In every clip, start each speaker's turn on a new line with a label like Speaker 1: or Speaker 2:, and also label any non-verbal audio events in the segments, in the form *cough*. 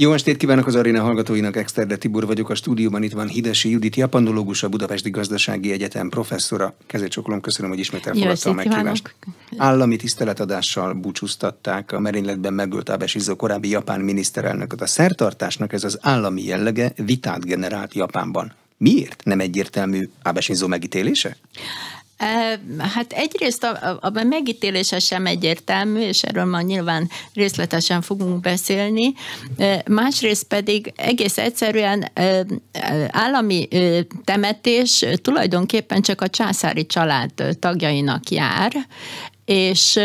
Speaker 1: Jó estét kívánok az aréna hallgatóinak, Exterde Tibor vagyok, a stúdióban itt van Hidesi Judit, japandológus, a Budapesti Gazdasági Egyetem professzora. Kezecsoklom, köszönöm, hogy ismét elfogadta a meghívást. Állami tiszteletadással búcsúztatták a merényletben megölt Ábesizó korábbi japán miniszterelnököt. A szertartásnak ez az állami jellege vitát generált Japánban. Miért nem egyértelmű Ábesizó megítélése?
Speaker 2: Hát egyrészt abban megítélése sem egyértelmű, és erről ma nyilván részletesen fogunk beszélni. Másrészt pedig egész egyszerűen állami temetés tulajdonképpen csak a császári család tagjainak jár, és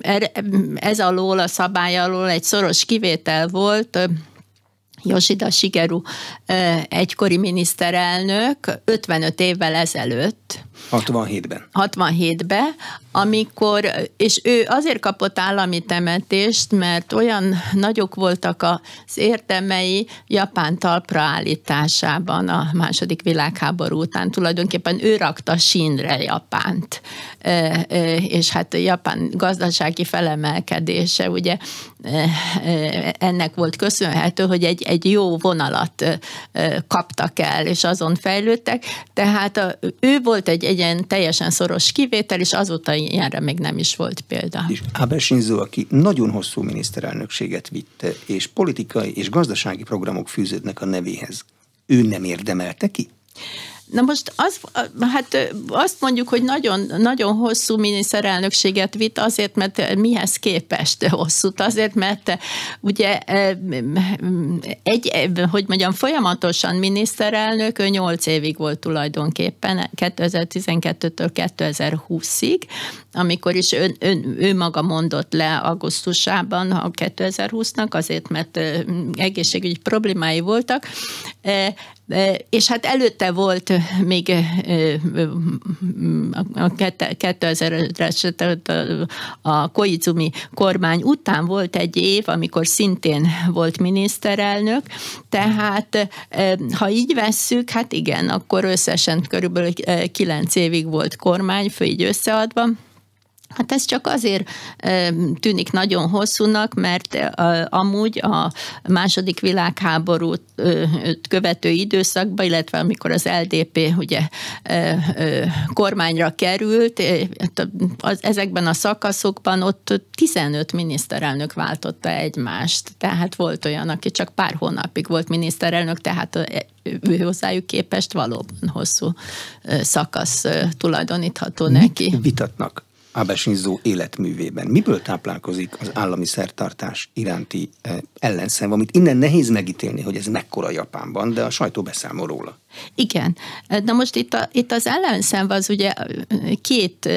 Speaker 2: er, ez alól, a szabály alól egy szoros kivétel volt, Josida Sigeru egykori miniszterelnök 55 évvel ezelőtt
Speaker 1: 67-ben.
Speaker 2: 67-ben, amikor, és ő azért kapott állami temetést, mert olyan nagyok voltak az érdemei Japán talpra állításában a második világháború után. Tulajdonképpen ő rakta sínre Japánt. És hát a Japán gazdasági felemelkedése, ugye ennek volt köszönhető, hogy egy, egy jó vonalat kaptak el, és azon fejlődtek. Tehát a, ő volt egy, egy ilyen teljesen szoros kivétel, és azóta ilyenre még nem is volt példa. És
Speaker 1: Ábel Shinzo, aki nagyon hosszú miniszterelnökséget vitt, és politikai és gazdasági programok fűződnek a nevéhez, ő nem érdemelte ki?
Speaker 2: Na most az, hát azt mondjuk, hogy nagyon, nagyon hosszú miniszterelnökséget vitt azért, mert mihez képest hosszút, azért, mert ugye egy, hogy mondjam, folyamatosan miniszterelnök, ő 8 évig volt tulajdonképpen, 2012-től 2020-ig, amikor is ön, ön, ő maga mondott le augusztusában a 2020-nak, azért, mert egészségügyi problémái voltak, és hát előtte volt még a 2000-es a Koizumi kormány után volt egy év, amikor szintén volt miniszterelnök, tehát ha így vesszük, hát igen, akkor összesen körülbelül kilenc évig volt fő így összeadva, Hát ez csak azért tűnik nagyon hosszúnak, mert amúgy a második világháborút követő időszakban, illetve amikor az LDP ugye kormányra került, hát ezekben a szakaszokban ott 15 miniszterelnök váltotta egymást. Tehát volt olyan, aki csak pár hónapig volt miniszterelnök, tehát hozzájuk képest valóban hosszú szakasz tulajdonítható Mit
Speaker 1: Vitatnak Ábesinzó életművében. Miből táplálkozik az állami szertartás iránti eh, ellenszem, amit innen nehéz megítélni, hogy ez mekkora Japánban, de a sajtó beszámol róla. Igen.
Speaker 2: Na most itt, a, itt az ellenszem az ugye két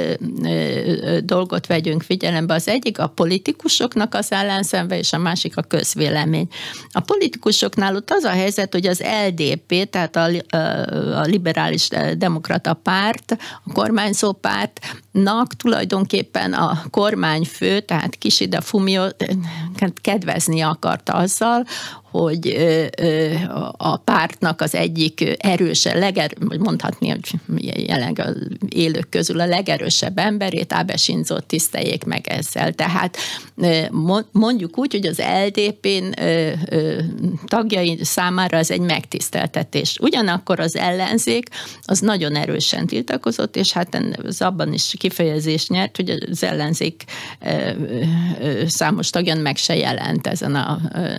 Speaker 2: dolgot vegyünk figyelembe. Az egyik a politikusoknak az ellenszenve, és a másik a közvélemény. A politikusoknál ott az a helyzet, hogy az LDP, tehát a, a liberális demokrata párt, a kormányzó pártnak tulajdonképpen a kormányfő, tehát Kisida Fumio kedvezni akarta azzal, hogy a pártnak az egyik erőse, leger, mondhatni, hogy jelenleg az élők közül a legerősebb emberét, Abe tiszteljék meg ezzel. Tehát mondjuk úgy, hogy az LDP-n tagjai számára ez egy megtiszteltetés. Ugyanakkor az ellenzék az nagyon erősen tiltakozott, és hát az abban is kifejezés nyert, hogy az ellenzék számos tagjan meg se jelent ezen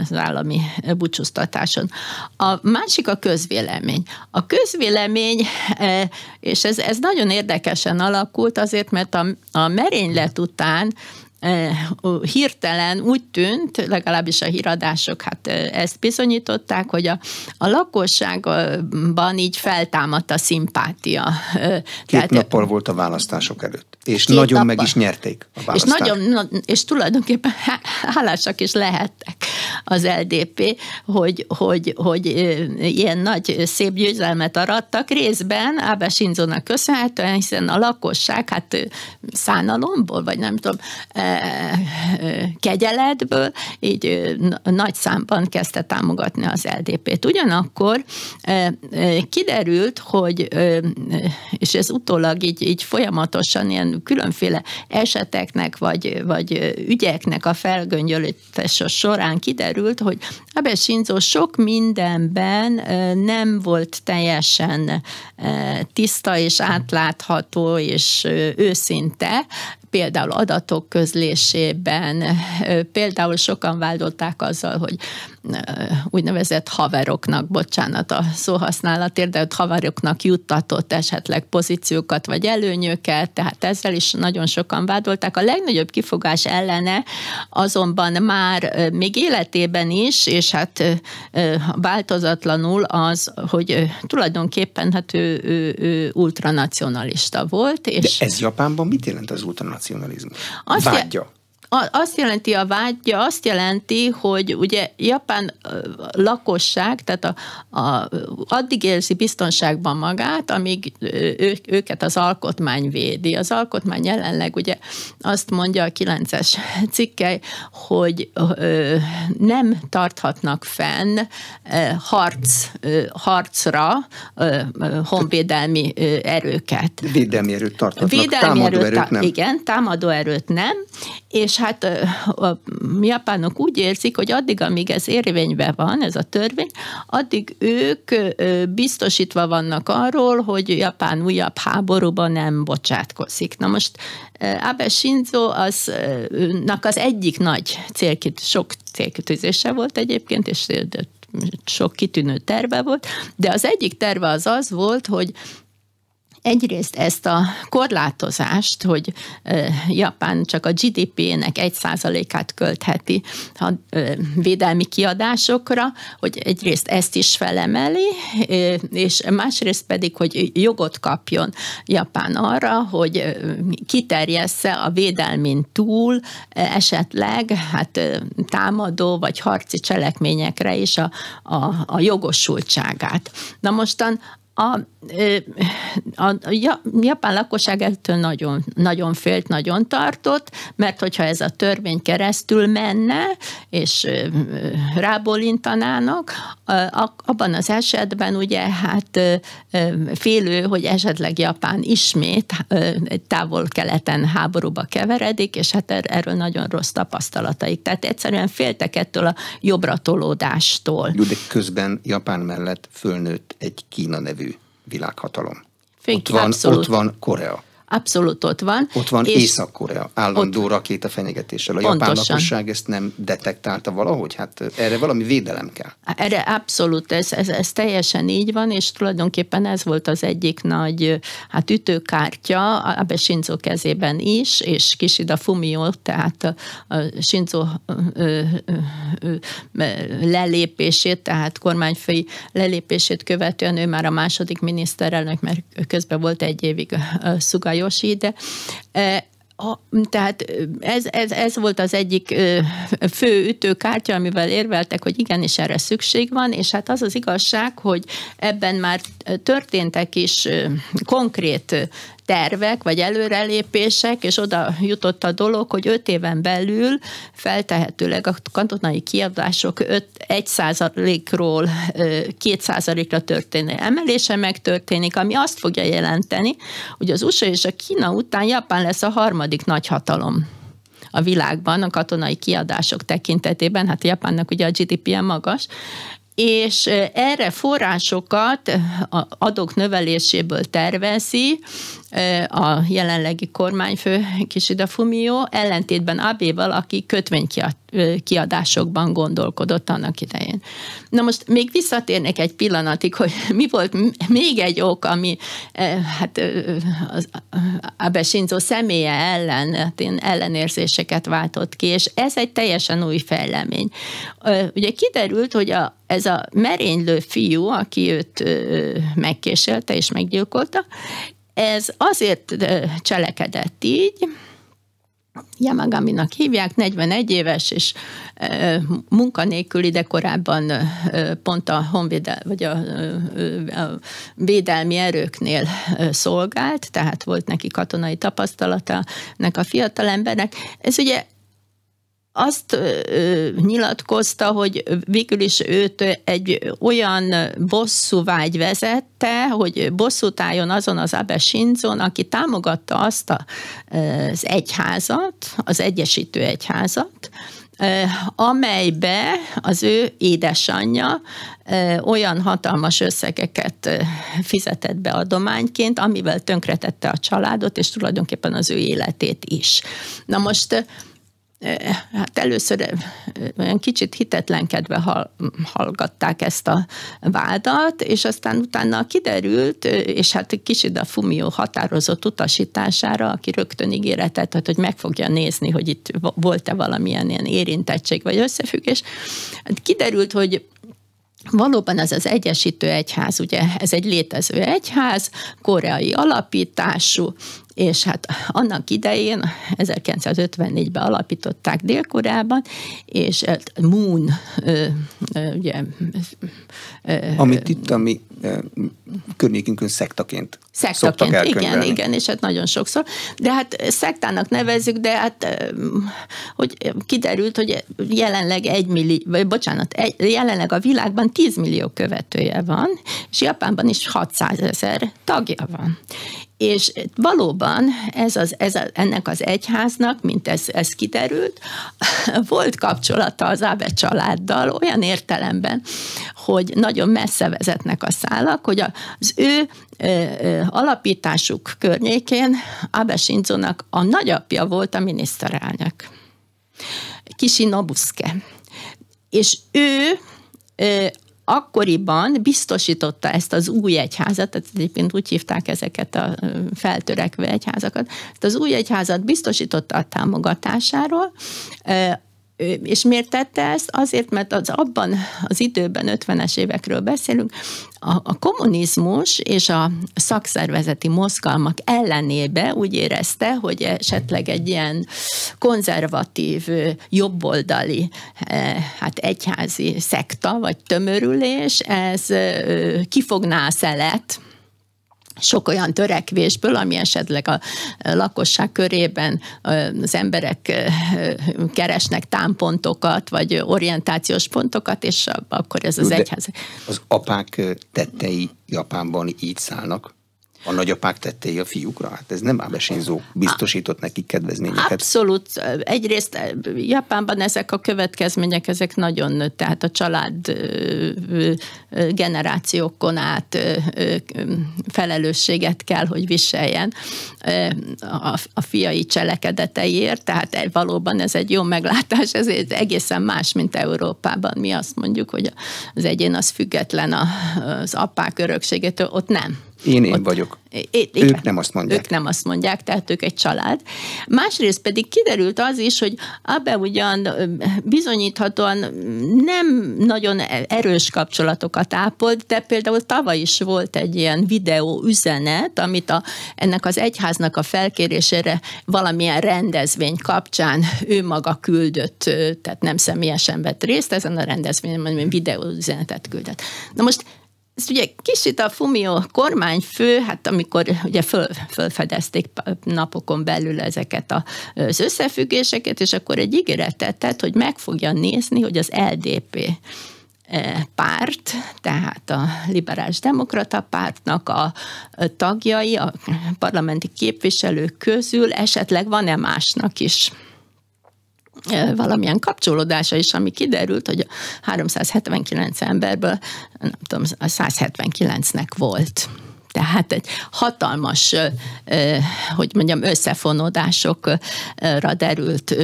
Speaker 2: az állami búcsúztatáson. A másik a közvélemény. A közvélemény, e, és ez, ez nagyon érdekesen alakult azért, mert a, a merénylet után e, hirtelen úgy tűnt, legalábbis a híradások hát e, ezt bizonyították, hogy a, a lakosságban így feltámadt a szimpátia.
Speaker 1: Két Tehát, nappal volt a választások előtt. És Két nagyon meg is nyerték a választát. És,
Speaker 2: nagyon, és tulajdonképpen hálásak is lehettek az LDP, hogy, hogy, hogy ilyen nagy szép győzelmet arattak részben Ábe Inzónak köszönhetően, hiszen a lakosság hát szánalomból, vagy nem tudom, kegyeletből így nagy számban kezdte támogatni az LDP-t. Ugyanakkor kiderült, hogy és ez utólag így, így folyamatosan ilyen különféle eseteknek vagy, vagy ügyeknek a felgöngyölítése során kiderült, hogy Abe Shinzo sok mindenben nem volt teljesen tiszta és átlátható és őszinte, például adatok közlésében, például sokan vádolták azzal, hogy úgynevezett haveroknak, bocsánat a szóhasználatért, de ott haveroknak juttatott esetleg pozíciókat vagy előnyöket, tehát ezzel is nagyon sokan vádolták. A legnagyobb kifogás ellene azonban már még életében is, és hát változatlanul az, hogy tulajdonképpen hát ő, ő, ő ultranacionalista volt. És De ez
Speaker 1: Japánban mit jelent az ultranacionalizmus? Azt Vágya
Speaker 2: azt jelenti a vágyja, azt jelenti, hogy ugye Japán lakosság, tehát a, a, addig érzi biztonságban magát, amíg ő, őket az alkotmány védi. Az alkotmány jelenleg ugye azt mondja a 9-es cikkely, hogy ö, nem tarthatnak fenn ö, harc, ö, harcra ö, honvédelmi ö, erőket.
Speaker 1: Védelmi erőt tarthatnak, Védelmi támadó erőt, erőt nem. Igen,
Speaker 2: támadó erőt nem, és hát a, a japánok úgy érzik, hogy addig, amíg ez érvényben van, ez a törvény, addig ők biztosítva vannak arról, hogy Japán újabb háborúban nem bocsátkozik. Na most Abe Shinzo az, az egyik nagy célkit, sok célkitűzése volt egyébként, és sok kitűnő terve volt, de az egyik terve az az volt, hogy egyrészt ezt a korlátozást, hogy Japán csak a GDP-nek egy százalékát költheti a védelmi kiadásokra, hogy egyrészt ezt is felemeli, és másrészt pedig, hogy jogot kapjon Japán arra, hogy kiterjessze a védelmin túl esetleg hát támadó vagy harci cselekményekre is a, a, a jogosultságát. Na mostan a, a, a japán lakosság ettől nagyon, nagyon félt, nagyon tartott, mert hogyha ez a törvény keresztül menne, és rábólintanának, abban az esetben ugye hát félő, hogy esetleg Japán ismét távol-keleten háborúba keveredik, és hát er-, erről nagyon rossz tapasztalataik. Tehát egyszerűen féltek ettől a jobbratolódástól.
Speaker 1: Jó, de közben Japán mellett fölnőtt egy Kína nevű világhatalom.
Speaker 2: Fénykép, ott van, abszolút. ott van Korea. Abszolút ott van. Ott van és Észak-Korea
Speaker 1: állandó ott... rakéta fenyegetéssel. A Pontosan. japán lakosság ezt nem detektálta valahogy? Hát erre valami védelem kell.
Speaker 2: Erre abszolút, ez, ez, ez teljesen így van, és tulajdonképpen ez volt az egyik nagy hát ütőkártya Abe Shinzo kezében is, és Kishida Fumio, tehát a Shinzo lelépését, tehát kormányfői lelépését követően ő már a második miniszterelnök, mert közben volt egy évig Sugayo Lajosi, de a, tehát ez, ez, ez volt az egyik fő ütőkártya, amivel érveltek, hogy igenis erre szükség van, és hát az az igazság, hogy ebben már történtek is konkrét tervek, vagy előrelépések, és oda jutott a dolog, hogy öt éven belül feltehetőleg a katonai kiadások 5, 1%-ról 2%-ra történő emelése megtörténik, ami azt fogja jelenteni, hogy az USA és a Kína után Japán lesz a harmadik nagyhatalom a világban a katonai kiadások tekintetében, hát Japánnak ugye a GDP-je magas, és erre forrásokat adok növeléséből tervezi a jelenlegi kormányfő Kisida Fumio, ellentétben Abéval, aki kötvénykiadásokban gondolkodott annak idején. Na most még visszatérnek egy pillanatig, hogy *laughs* mi volt még egy ok, ami hát az Abe Shinzo személye ellen hát én ellenérzéseket váltott ki, és ez egy teljesen új fejlemény. Ugye kiderült, hogy a, ez a merénylő fiú, aki őt megkéselte és meggyilkolta, ez azért cselekedett így, Yamagaminak hívják, 41 éves, és munkanélküli, de korábban pont a honvédel, vagy a, a védelmi erőknél szolgált, tehát volt neki katonai tapasztalata nek a fiatalembernek. Ez ugye azt ö, nyilatkozta, hogy végül is őt egy olyan bosszúvágy vezette, hogy bosszút álljon azon az Abe Shinzon, aki támogatta azt a, az egyházat, az Egyesítő Egyházat, amelybe az ő édesanyja olyan hatalmas összegeket fizetett be adományként, amivel tönkretette a családot, és tulajdonképpen az ő életét is. Na most hát először olyan kicsit hitetlenkedve hallgatták ezt a vádat, és aztán utána kiderült, és hát a Fumio határozott utasítására, aki rögtön ígéretet hogy hogy meg fogja nézni, hogy itt volt-e valamilyen ilyen érintettség vagy összefüggés. Hát kiderült, hogy Valóban ez az Egyesítő Egyház, ugye ez egy létező egyház, koreai alapítású, és hát annak idején 1954-ben alapították Dél-Koreában, és Moon, ugye...
Speaker 1: Amit itt, ami környékünkön szektaként Szektaként, igen, igen, és hát
Speaker 2: nagyon sokszor. De hát szektának nevezzük, de hát hogy kiderült, hogy jelenleg egy millió, vagy bocsánat, egy, jelenleg a világban 10 millió követője van, és Japánban is 600 ezer tagja van. És valóban ez az, ez a, ennek az egyháznak, mint ez, ez kiderült, *laughs* volt kapcsolata az Ábe családdal olyan értelemben, hogy nagyon messze vezetnek a szálak, hogy az ő alapításuk környékén Abe Shinzo-nak a nagyapja volt a miniszterelnök. Kisi Nobuszke. És ő akkoriban biztosította ezt az új egyházat, tehát egyébként úgy hívták ezeket a feltörekvő egyházakat, az új egyházat biztosította a támogatásáról, és miért tette ezt? Azért, mert az abban az időben, 50-es évekről beszélünk, a, a kommunizmus és a szakszervezeti mozgalmak ellenébe úgy érezte, hogy esetleg egy ilyen konzervatív, jobboldali, hát egyházi szekta vagy tömörülés, ez kifogná a szelet, sok olyan törekvésből, ami esetleg a lakosság körében az emberek keresnek támpontokat, vagy orientációs pontokat, és akkor ez az egyház.
Speaker 1: Az apák tettei Japánban így szállnak? A nagyapák tettei a fiúkra? Hát ez nem Ábesinzó biztosított nekik kedvezményeket. Abszolút. Egyrészt eh,
Speaker 2: Japánban ezek a következmények, ezek nagyon, tehát a család eh, eh, generációkon át felelősséget kell, hogy viseljen a fiai cselekedeteiért, tehát e, valóban ez egy jó meglátás, ez egészen más, mint Európában. Mi azt mondjuk, hogy az egyén az független az apák örökségétől, ott nem
Speaker 1: én, én ott, vagyok.
Speaker 2: É, ők nem azt mondják. Ők nem azt mondják, tehát ők egy család. Másrészt pedig kiderült az is, hogy abban ugyan bizonyíthatóan nem nagyon e-, erős kapcsolatokat ápolt, de például tavaly is volt egy ilyen videó üzenet, amit a, ennek az egyháznak a felkérésére valamilyen rendezvény kapcsán ő maga küldött, tehát nem személyesen vett részt ezen a rendezvényen, hanem videó üzenetet küldött. Na most ez ugye kicsit a Fumio kormányfő, hát amikor ugye föl, fölfedezték napokon belül ezeket az összefüggéseket, és akkor egy ígéretet tett, hogy meg fogja nézni, hogy az LDP e, párt, tehát a liberális demokrata pártnak a e, tagjai, a parlamenti képviselők közül esetleg van-e másnak is valamilyen kapcsolódása is, ami kiderült, hogy 379 emberből, nem tudom, 179-nek volt. Tehát egy hatalmas, hogy mondjam, összefonódásokra derült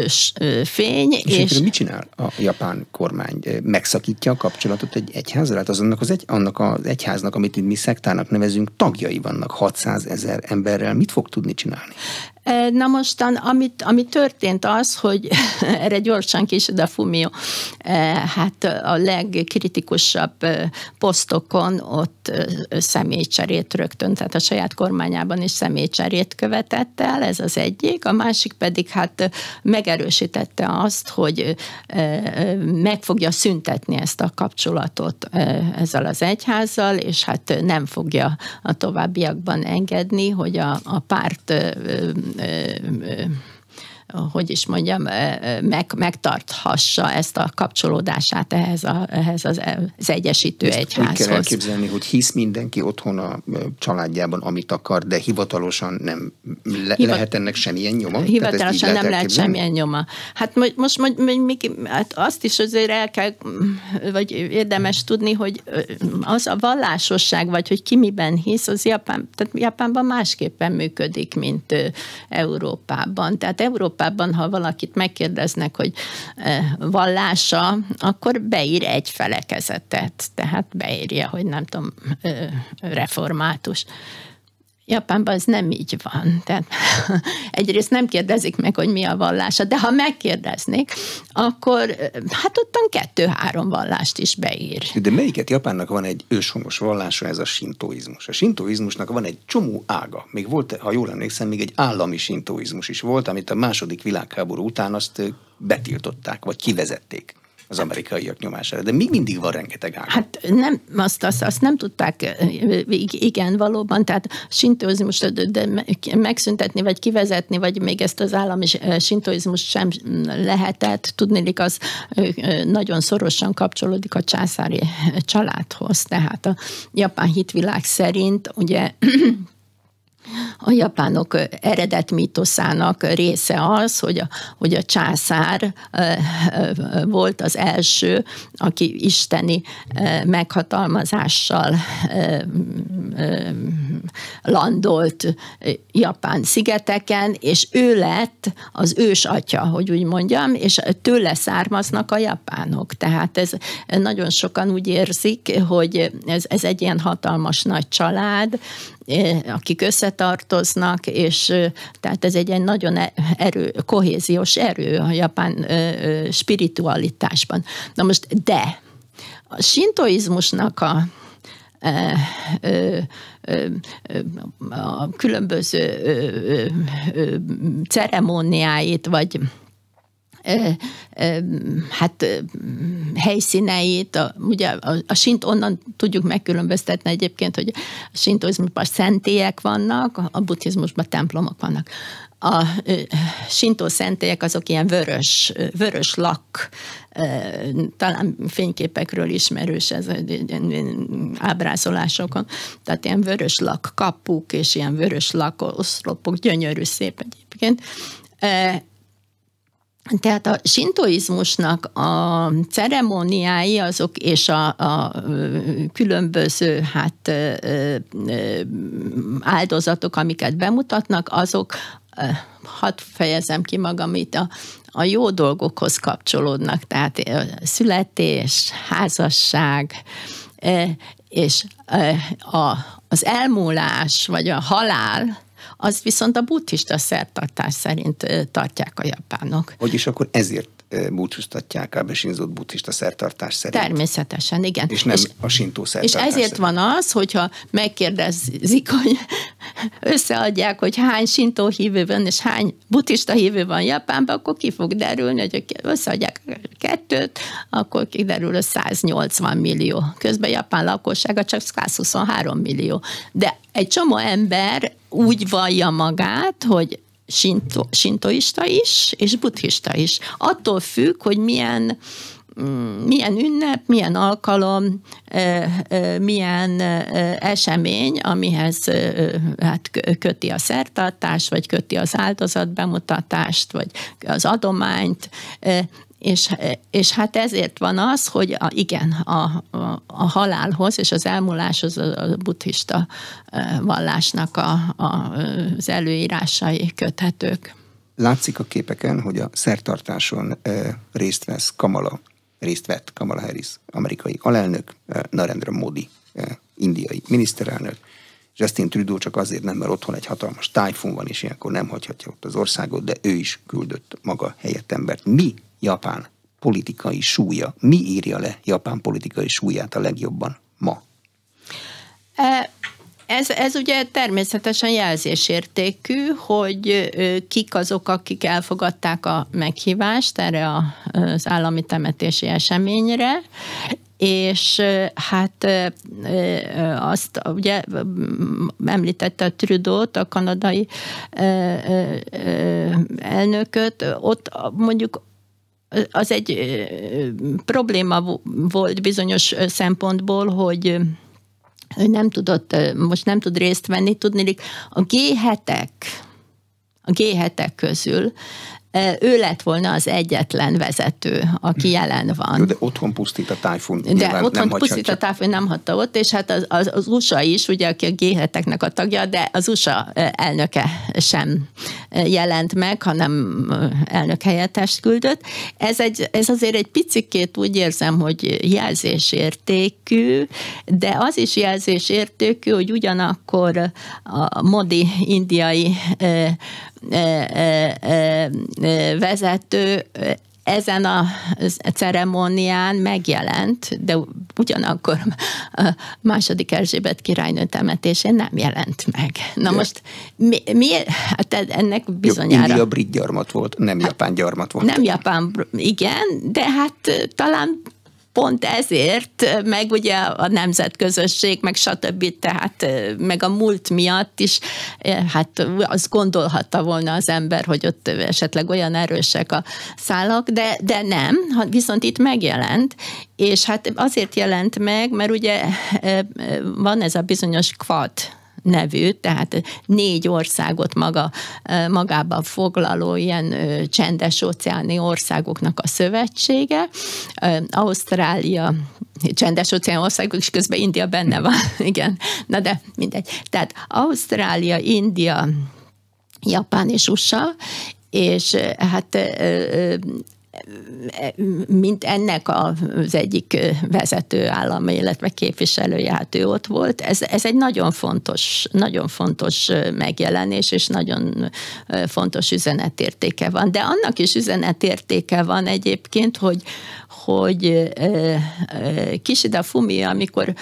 Speaker 2: fény. És, és... mit
Speaker 1: csinál a japán kormány? Megszakítja a kapcsolatot egy egyházzal? Hát az annak az, egy, annak az egyháznak, amit mi szektának nevezünk, tagjai vannak 600 ezer emberrel. Mit fog tudni csinálni?
Speaker 2: Na mostan, amit, ami történt az, hogy *laughs* erre gyorsan kis de Fumio, hát a legkritikusabb posztokon ott személycserét rögtön, tehát a saját kormányában is személycserét követett el, ez az egyik, a másik pedig hát megerősítette azt, hogy meg fogja szüntetni ezt a kapcsolatot ezzel az egyházzal, és hát nem fogja a továbbiakban engedni, hogy a, a párt hogy is mondjam, meg, megtarthassa ezt a kapcsolódását ehhez, a, ehhez az, e-, az egyesítő ezt egyházhoz. Úgy kell elképzelni,
Speaker 1: hogy hisz mindenki otthon a családjában, amit akar, de hivatalosan nem le, Hivat, lehet ennek semmilyen nyoma? Hivatalosan lehet nem lehet semmilyen
Speaker 2: nyoma. Hát most még hát azt is azért el kell, vagy érdemes tudni, hogy az a vallásosság, vagy hogy ki miben hisz, az Japán, tehát Japánban másképpen működik, mint Európában. Tehát Európában Európában, ha valakit megkérdeznek, hogy eh, vallása, akkor beír egy felekezetet, tehát beírja, hogy nem tudom, eh, református. Japánban ez nem így van. Tehát *laughs* egyrészt nem kérdezik meg, hogy mi a vallása, de ha megkérdeznék, akkor hát ottan kettő-három vallást
Speaker 1: is beír. De melyiket Japánnak van egy őshonos vallása, ez a sintoizmus. A sintoizmusnak van egy csomó ága. Még volt, ha jól emlékszem, még egy állami sintoizmus is volt, amit a második világháború után azt betiltották, vagy kivezették az amerikaiak nyomására. De még mindig van rengeteg ág. Hát
Speaker 2: nem, azt, azt, azt nem tudták, igen, valóban, tehát sintoizmust de megszüntetni, vagy kivezetni, vagy még ezt az állami sintoizmust sem lehetett. Tudnélik, az nagyon szorosan kapcsolódik a császári családhoz. Tehát a japán hitvilág szerint ugye a japánok eredet mítoszának része az, hogy a, hogy a császár volt az első, aki isteni meghatalmazással landolt japán szigeteken, és ő lett az ős atya, hogy úgy mondjam, és tőle származnak a japánok. Tehát ez nagyon sokan úgy érzik, hogy ez, ez egy ilyen hatalmas nagy család, akik összetartoznak, és tehát ez egy, egy nagyon e, erő, kohéziós erő a japán spiritualitásban. Na most, de a sintoizmusnak a e, a különböző ceremóniáit, vagy hát helyszíneit, a, ugye a, a sint onnan tudjuk megkülönböztetni egyébként, hogy a sintoizmusban szentélyek vannak, a buddhizmusban templomok vannak. A sintó szentélyek azok ilyen vörös, vörös lak, talán fényképekről ismerős ez ábrázolásokon, tehát ilyen vörös lak kapuk és ilyen vörös lak oszlopok, gyönyörű szép egyébként tehát a sintoizmusnak a ceremóniái azok és a, a különböző hát, áldozatok, amiket bemutatnak, azok, hadd fejezem ki magam itt, a, a jó dolgokhoz kapcsolódnak, tehát születés, házasság, és a, az elmúlás, vagy a halál, az viszont a buddhista szertartás szerint tartják a
Speaker 1: japánok. Vagyis akkor ezért búcsúztatják a besinzott buddhista szertartás szerint.
Speaker 2: Természetesen, igen. És nem és,
Speaker 1: a sintó szertartás És ezért szerint.
Speaker 2: van az, hogyha megkérdezik, hogy *laughs* összeadják, hogy hány sintó hívő van, és hány buddhista hívő van Japánban, akkor ki fog derülni, hogy összeadják kettőt, akkor kiderül a 180 millió. Közben Japán lakossága csak 123 millió. De egy csomó ember úgy vallja magát, hogy sinto, sintoista is, és buddhista is. Attól függ, hogy milyen mm, milyen ünnep, milyen alkalom, milyen esemény, amihez hát köti a szertartást, vagy köti az bemutatást vagy az adományt. És, és hát ezért van az, hogy a, igen, a, a, a halálhoz és az elmúláshoz a, a buddhista vallásnak a, a, az előírásai köthetők.
Speaker 1: Látszik a képeken, hogy a szertartáson részt vesz Kamala, részt vett Kamala Harris, amerikai alelnök, Narendra Modi, indiai miniszterelnök, Justin Trudeau csak azért nem, mert otthon egy hatalmas tájfun van, és ilyenkor nem hagyhatja ott az országot, de ő is küldött maga helyett embert. Mi Japán politikai súlya? Mi írja le Japán politikai súlyát a legjobban ma?
Speaker 2: E ez, ez ugye természetesen jelzésértékű, hogy kik azok, akik elfogadták a meghívást erre az állami temetési eseményre, és hát azt ugye említette a Trudeau-t, a kanadai elnököt, ott mondjuk az egy probléma volt bizonyos szempontból, hogy ő nem tudott, most nem tud részt venni, tudni, a G7-ek, a G7-ek közül ő lett volna az egyetlen vezető, aki hm. jelen van.
Speaker 1: Jó, de otthon pusztít a tájfun.
Speaker 2: De otthon nem pusztít a tájfun, nem hatta ott, és hát az, az, az USA is, ugye, aki a g a tagja, de az USA elnöke sem jelent meg, hanem elnök helyettest küldött. Ez, egy, ez azért egy picikét úgy érzem, hogy jelzésértékű, de az is jelzésértékű, hogy ugyanakkor a modi indiai vezető ezen a ceremónián megjelent, de ugyanakkor a második Erzsébet királynő temetésén nem jelent meg. Na de. most mi, mi hát ennek bizonyára... India
Speaker 1: brit gyarmat volt, nem hát, japán gyarmat volt. Nem
Speaker 2: japán, igen, de hát talán pont ezért, meg ugye a nemzetközösség, meg stb. tehát meg a múlt miatt is, hát azt gondolhatta volna az ember, hogy ott esetleg olyan erősek a szálak, de, de nem, viszont itt megjelent, és hát azért jelent meg, mert ugye van ez a bizonyos kvad nevű, tehát négy országot maga, magába foglaló ilyen csendes óceáni országoknak a szövetsége. Ausztrália csendes óceán országok, és közben India benne van, *laughs* igen. Na de mindegy. Tehát Ausztrália, India, Japán és USA, és hát mint ennek az egyik vezető állami, illetve képviselője, hát ő ott volt. Ez, ez egy nagyon fontos, nagyon fontos megjelenés, és nagyon fontos üzenetértéke van. De annak is üzenetértéke van egyébként, hogy, hogy eh, eh, Kisida Fumi, amikor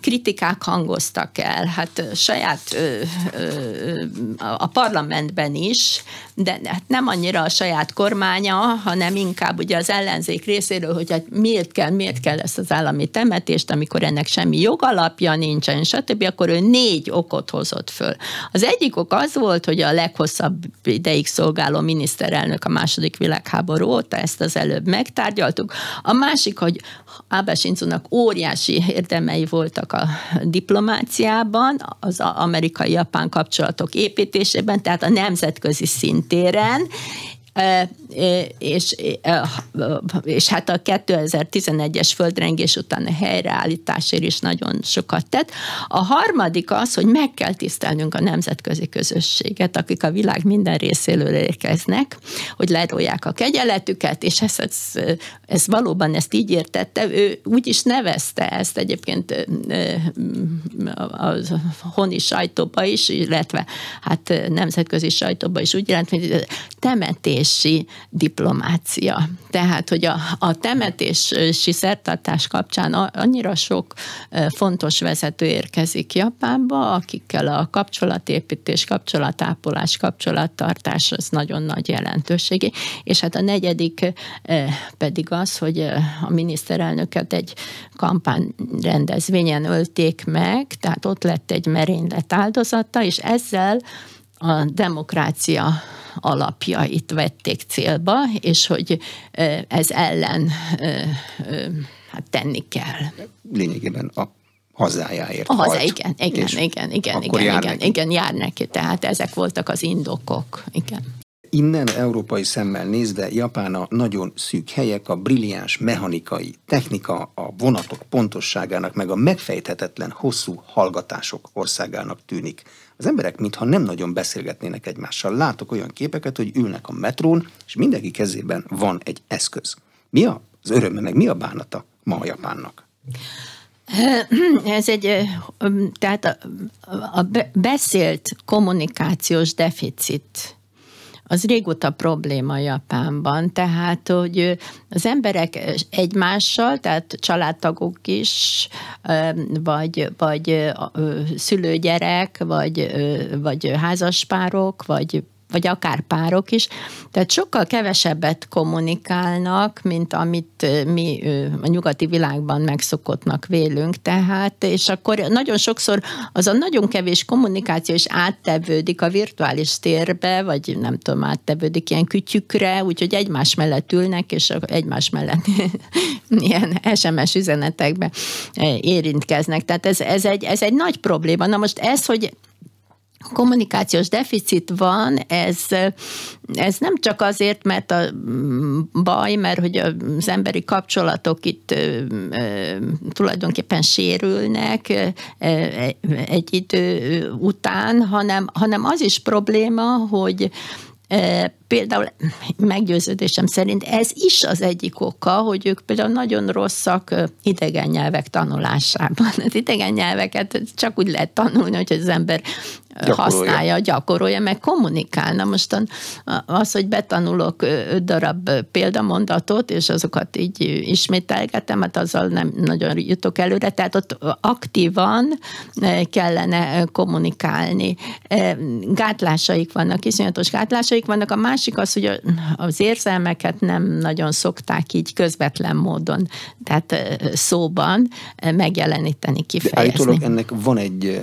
Speaker 2: kritikák hangoztak el, hát saját ö, ö, a parlamentben is, de hát nem annyira a saját kormánya, hanem inkább ugye az ellenzék részéről, hogy hát miért kell, miért kell ezt az állami temetést, amikor ennek semmi jogalapja nincsen, stb., akkor ő négy okot hozott föl. Az egyik ok az volt, hogy a leghosszabb ideig szolgáló miniszterelnök a második világháború óta, ezt az előbb megtárgyaltuk. A másik, hogy Ábel Sincunak óriási érdemei voltak a diplomáciában, az amerikai-japán kapcsolatok építésében, tehát a nemzetközi szintéren, E, e, és, e, és hát a 2011-es földrengés után a helyreállításért is nagyon sokat tett. A harmadik az, hogy meg kell tisztelnünk a nemzetközi közösséget, akik a világ minden részéről érkeznek, hogy lerolják a kegyeletüket, és ez, ez, ez valóban ezt így értette, ő úgy is nevezte ezt egyébként a honi sajtóba is, illetve hát nemzetközi sajtóba is úgy jelent, hogy temetés temetési diplomácia. Tehát, hogy a, a temetési szertartás kapcsán annyira sok fontos vezető érkezik Japánba, akikkel a kapcsolatépítés, kapcsolatápolás, kapcsolattartás az nagyon nagy jelentőségi. És hát a negyedik pedig az, hogy a miniszterelnöket egy kampányrendezvényen ölték meg, tehát ott lett egy merénylet áldozata, és ezzel a demokrácia alapjait vették célba, és hogy ez ellen hát
Speaker 1: tenni kell. Lényegében a hazájáért. A haza, igen, igen, igen, igen, igen, jár igen, neki.
Speaker 2: igen, jár neki. Tehát ezek voltak az indokok, igen.
Speaker 1: Innen európai szemmel nézve Japán a nagyon szűk helyek, a brilliáns mechanikai technika, a vonatok pontosságának, meg a megfejthetetlen hosszú hallgatások országának tűnik. Az emberek mintha nem nagyon beszélgetnének egymással. Látok olyan képeket, hogy ülnek a metrón, és mindenki kezében van egy eszköz. Mi az öröme, meg mi a bánata ma a Japánnak?
Speaker 2: *clears throat* Ez egy, tehát a, a beszélt kommunikációs deficit az régóta probléma Japánban, tehát, hogy az emberek egymással, tehát családtagok is, vagy, vagy szülőgyerek, vagy, vagy házaspárok, vagy vagy akár párok is. Tehát sokkal kevesebbet kommunikálnak, mint amit mi a nyugati világban megszokottnak vélünk. Tehát, és akkor nagyon sokszor az a nagyon kevés kommunikáció is áttevődik a virtuális térbe, vagy nem tudom, áttevődik ilyen kütyükre, úgyhogy egymás mellett ülnek, és egymás mellett *laughs* ilyen SMS üzenetekbe érintkeznek. Tehát ez, ez, egy, ez egy nagy probléma. Na most ez, hogy kommunikációs deficit van, ez, ez nem csak azért, mert a mm, baj, mert hogy az emberi kapcsolatok itt tulajdonképpen sérülnek egy idő után, hanem, hanem az is probléma, hogy például meggyőződésem szerint ez is az egyik oka, hogy ők például nagyon rosszak idegen nyelvek tanulásában. Az hát idegen nyelveket csak úgy lehet tanulni, hogy az ember gyakorolja. használja, gyakorolja, meg kommunikálna. Mostan az, hogy betanulok öt darab példamondatot, és azokat így ismételgetem, hát azzal nem nagyon jutok előre, tehát ott aktívan kellene kommunikálni. Gátlásaik vannak, iszonyatos gátlásaik vannak. A más másik az, hogy az érzelmeket nem nagyon szokták így közvetlen módon, tehát szóban megjeleníteni, kifejezni. állítólag ennek
Speaker 1: van egy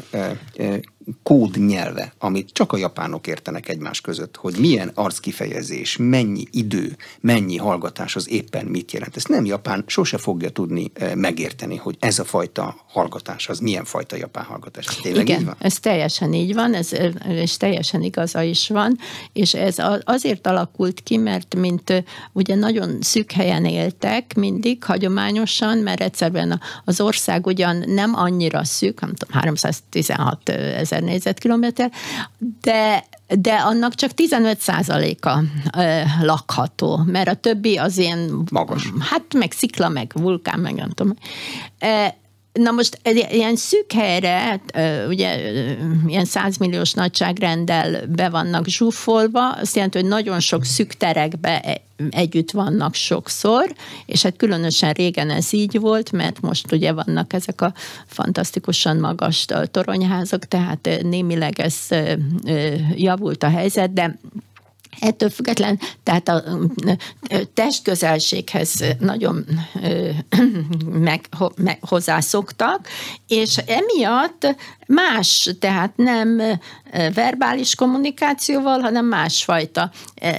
Speaker 1: kódnyelve, amit csak a japánok értenek egymás között, hogy milyen arckifejezés, mennyi idő, mennyi hallgatás az éppen mit jelent. Ezt nem japán sose fogja tudni eh, megérteni, hogy ez a fajta hallgatás, az milyen fajta japán hallgatás. Ez tényleg Igen, így van?
Speaker 2: ez teljesen így van, ez, eh, és teljesen igaza is van, és ez azért alakult ki, mert mint eh, ugye nagyon szűk helyen éltek mindig hagyományosan, mert egyszerűen az ország ugyan nem annyira szűk, nem tudom, 316 ezer ezer négyzetkilométer, de de annak csak 15%-a lakható, mert a többi az ilyen... Magas. Hát meg szikla, meg vulkán, meg nem tudom. Na most ilyen szűk helyre, hát, ugye ilyen százmilliós nagyságrendel be vannak zsúfolva, azt jelenti, hogy nagyon sok szűk terekbe e, együtt vannak sokszor, és hát különösen régen ez így volt, mert most ugye vannak ezek a fantasztikusan magas toronyházak, tehát némileg ez javult a helyzet, de Ettől független, tehát a testközelséghez nagyon meg, meg hozzászoktak, és emiatt más, tehát nem verbális kommunikációval, hanem másfajta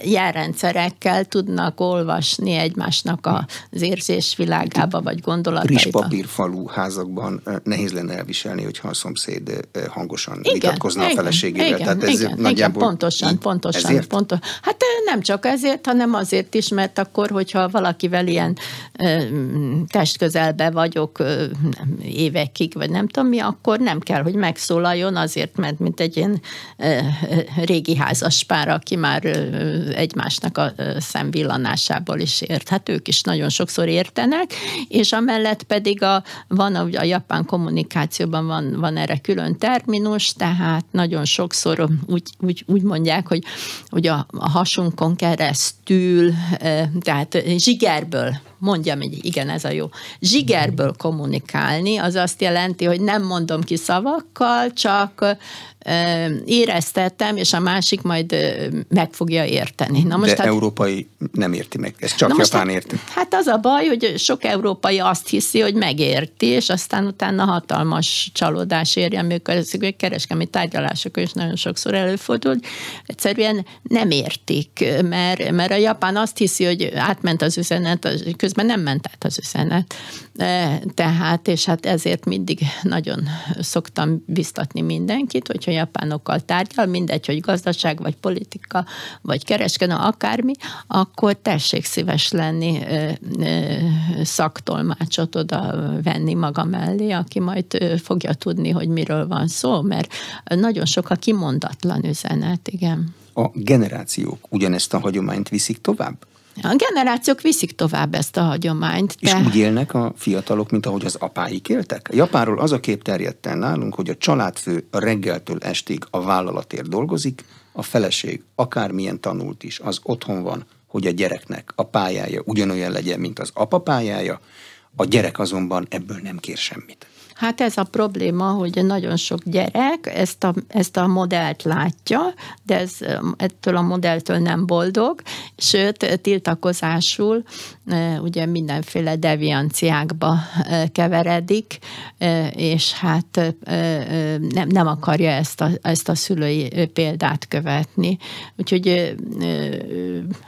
Speaker 2: jelrendszerekkel tudnak olvasni egymásnak az érzésvilágába, világába, vagy gondolataiba. Friss
Speaker 1: papírfalú házakban nehéz lenne elviselni, hogyha a szomszéd hangosan igen, vitatkozna igen, a feleségével. Igen, tehát ez igen, nagyjából... igen, pontosan, pontosan. Ezért?
Speaker 2: Pontos. Hát nem csak ezért, hanem azért is, mert akkor, hogyha valakivel ilyen testközelbe vagyok évekig, vagy nem tudom mi, akkor nem kell, hogy megszólaljon azért, mert mint egy ilyen régi házas pár, aki már egymásnak a szemvillanásából is ért. Hát ők is nagyon sokszor értenek, és amellett pedig a, van a, a japán kommunikációban van, van erre külön terminus, tehát nagyon sokszor úgy, úgy, úgy mondják, hogy, hogy a, a hasunkon keresztül, tehát zsigerből mondjam így, igen, ez a jó. Zsigerből kommunikálni, az azt jelenti, hogy nem mondom ki szavakkal, csak éreztettem, és a másik majd meg fogja érteni. Na most De hát,
Speaker 1: európai nem érti meg, ez csak Japán érti.
Speaker 2: Hát az a baj, hogy sok európai azt hiszi, hogy megérti, és aztán utána hatalmas csalódás érje, amikor ez kereskedelmi tárgyalások is nagyon sokszor előfordul, hogy egyszerűen nem értik, mert, mert a Japán azt hiszi, hogy átment az üzenet, közben nem ment át az üzenet. E, tehát, és hát ezért mindig nagyon szoktam biztatni mindenkit, hogyha japánokkal tárgyal, mindegy, hogy gazdaság, vagy politika, vagy kereskedelem, akármi, akkor tessék szíves lenni e, e, szaktolmácsot oda venni maga mellé, aki majd fogja tudni, hogy miről van szó, mert nagyon sok a kimondatlan üzenet, igen.
Speaker 1: A generációk ugyanezt a hagyományt viszik tovább?
Speaker 2: A generációk viszik tovább ezt a hagyományt. De... És
Speaker 1: úgy élnek a fiatalok, mint ahogy az apáik éltek? Japánról az a kép terjedt el nálunk, hogy a családfő reggeltől estig a vállalatért dolgozik, a feleség akármilyen tanult is, az otthon van, hogy a gyereknek a pályája ugyanolyan legyen, mint az apa pályája, a gyerek azonban ebből nem kér semmit.
Speaker 2: Hát ez a probléma, hogy nagyon sok gyerek ezt a, ezt a modellt látja, de ez, ettől a modelltől nem boldog, sőt, tiltakozásul e, ugye mindenféle devianciákba e, keveredik, e, és hát nem, nem akarja ezt a, ezt a szülői példát követni. Úgyhogy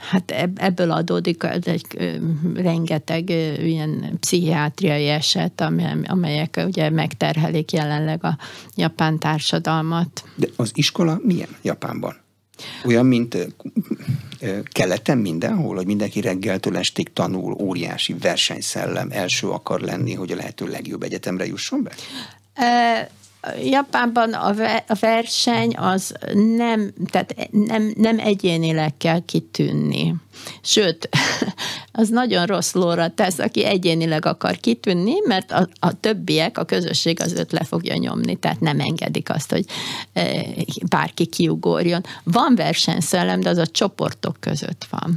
Speaker 2: hát ebből adódik egy rengeteg ilyen pszichiátriai eset, amelyek ugye megterhelik jelenleg a japán társadalmat.
Speaker 1: De az iskola milyen Japánban? Olyan, mint keleten mindenhol, hogy mindenki reggeltől estig tanul, óriási versenyszellem, első akar lenni, hogy a lehető legjobb egyetemre jusson be?
Speaker 2: Japánban a, ve, a verseny az nem, tehát nem, nem egyénileg kell kitűnni. Sőt, *laughs* az nagyon rossz lóra tesz, aki egyénileg akar kitűnni, mert a, a többiek, a közösség az öt le fogja nyomni, tehát nem engedik azt, hogy e, bárki kiugorjon. Van versenyszellem, de az a csoportok között van.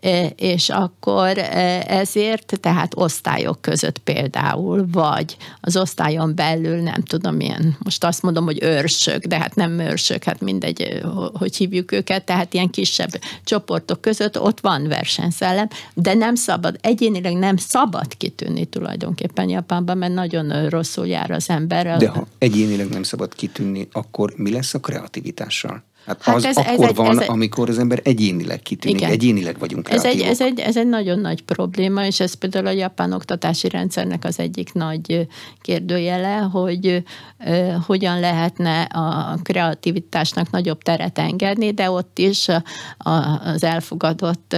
Speaker 2: E, és akkor e, ezért, tehát osztályok között például, vagy az osztályon belül, nem tudom, milyen ilyen, most azt mondom, hogy őrsök, de hát nem őrsök, hát mindegy, hogy hívjuk őket, tehát ilyen kisebb csoportok között ott van versenyszellem, de nem szabad, egyénileg nem szabad kitűnni tulajdonképpen Japánban, mert nagyon
Speaker 1: rosszul jár
Speaker 2: az ember. De ha
Speaker 1: egyénileg nem szabad kitűnni, akkor mi lesz a kreativitással? Hát, hát az ez, akkor ez egy, van, ez egy, amikor az ember egyénileg kitűnik, igen. egyénileg vagyunk kreatívok. ez egy, ez,
Speaker 2: egy, ez egy nagyon nagy probléma, és ez például a japán oktatási rendszernek az egyik nagy kérdőjele, hogy hogyan lehetne a kreativitásnak nagyobb teret engedni, de ott is az elfogadott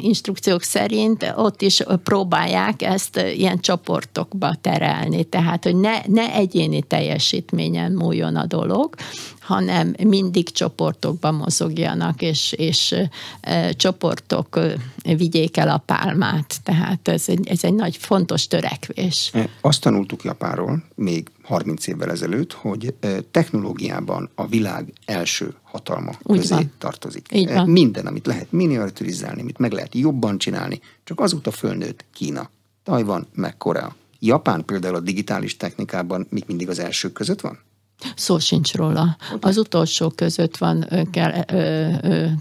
Speaker 2: instrukciók szerint ott is próbálják ezt ilyen csoportokba terelni, tehát hogy ne, ne egyéni teljesítményen múljon a dolog, hanem mindig csoportokban mozogjanak, és, és csoportok vigyék el a pálmát. Tehát ez egy, ez egy nagy fontos törekvés.
Speaker 1: Azt tanultuk Japánról még 30 évvel ezelőtt, hogy technológiában a világ első hatalma Úgy közé van. tartozik. Így van. Minden, amit lehet miniaturizálni, amit meg lehet jobban csinálni, csak azóta fölnőtt Kína, Tajvan meg Korea. Japán például a digitális technikában még mindig az elsők között van?
Speaker 2: Szó sincs róla. Okay. Az utolsó között van kele,